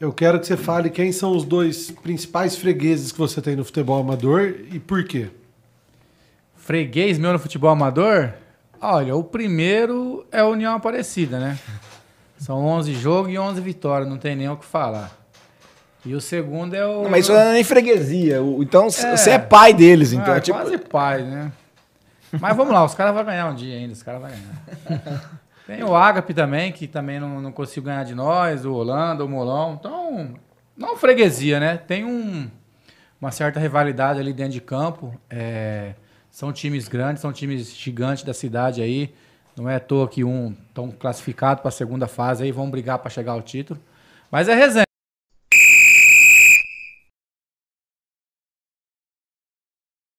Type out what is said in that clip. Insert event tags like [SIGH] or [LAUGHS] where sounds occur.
Eu quero que você fale quem são os dois principais fregueses que você tem no futebol amador e por quê. Freguês meu no futebol amador? Olha, o primeiro é a União Aparecida, né? São 11 jogos e 11 vitórias, não tem nem o que falar. E o segundo é o. Não, mas isso não é nem freguesia. Então é. você é. é. pai deles, então. Ah, é tipo... Quase pai, né? Mas vamos lá, os caras vão ganhar um dia ainda, os caras vão ganhar. [LAUGHS] Tem o Ágape também, que também não, não conseguiu ganhar de nós, o Holanda, o Molão. Então, não é freguesia, né? Tem um, uma certa rivalidade ali dentro de campo. É, são times grandes, são times gigantes da cidade aí. Não é à toa que um estão classificado para a segunda fase aí, vão brigar para chegar ao título. Mas é resenha.